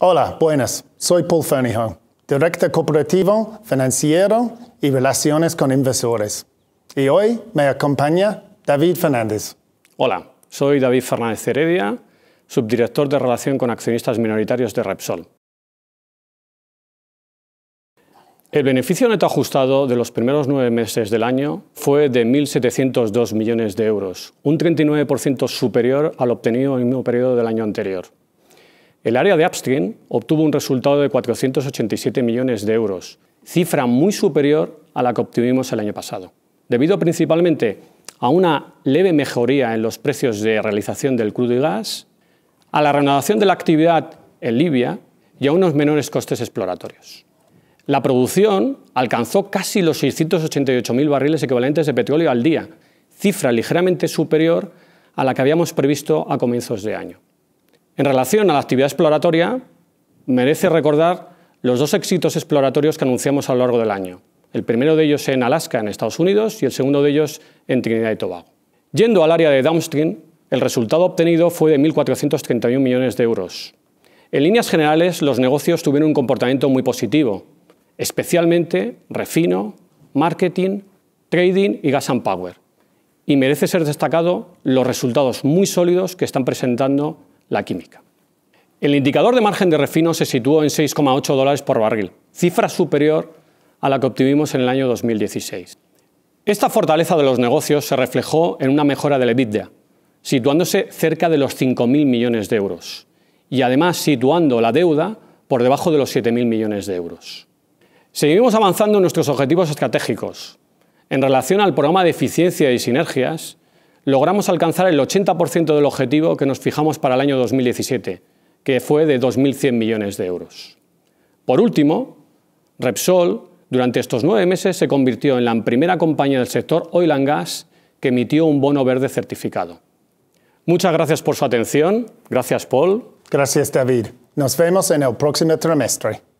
Hola, buenas. Soy Paul Fernijo, director Cooperativo, financiero y relaciones con inversores. Y hoy me acompaña David Fernández. Hola, soy David Fernández Heredia, subdirector de relación con accionistas minoritarios de Repsol. El beneficio neto ajustado de los primeros nueve meses del año fue de 1.702 millones de euros, un 39% superior al obtenido en el mismo periodo del año anterior. El área de upstream obtuvo un resultado de 487 millones de euros, cifra muy superior a la que obtuvimos el año pasado, debido principalmente a una leve mejoría en los precios de realización del crudo y gas, a la renovación de la actividad en Libia y a unos menores costes exploratorios. La producción alcanzó casi los 688.000 barriles equivalentes de petróleo al día, cifra ligeramente superior a la que habíamos previsto a comienzos de año. En relación a la actividad exploratoria, merece recordar los dos éxitos exploratorios que anunciamos a lo largo del año. El primero de ellos en Alaska, en Estados Unidos, y el segundo de ellos en Trinidad y Tobago. Yendo al área de downstream, el resultado obtenido fue de 1.431 millones de euros. En líneas generales, los negocios tuvieron un comportamiento muy positivo, especialmente refino, marketing, trading y gas and power. Y merece ser destacado los resultados muy sólidos que están presentando la química. El indicador de margen de refino se situó en 6,8 dólares por barril, cifra superior a la que obtuvimos en el año 2016. Esta fortaleza de los negocios se reflejó en una mejora del EBITDA, situándose cerca de los 5.000 millones de euros y además situando la deuda por debajo de los 7.000 millones de euros. Seguimos avanzando en nuestros objetivos estratégicos. En relación al programa de eficiencia y sinergias, logramos alcanzar el 80% del objetivo que nos fijamos para el año 2017, que fue de 2.100 millones de euros. Por último, Repsol, durante estos nueve meses, se convirtió en la primera compañía del sector oil and gas que emitió un bono verde certificado. Muchas gracias por su atención. Gracias, Paul. Gracias, David. Nos vemos en el próximo trimestre.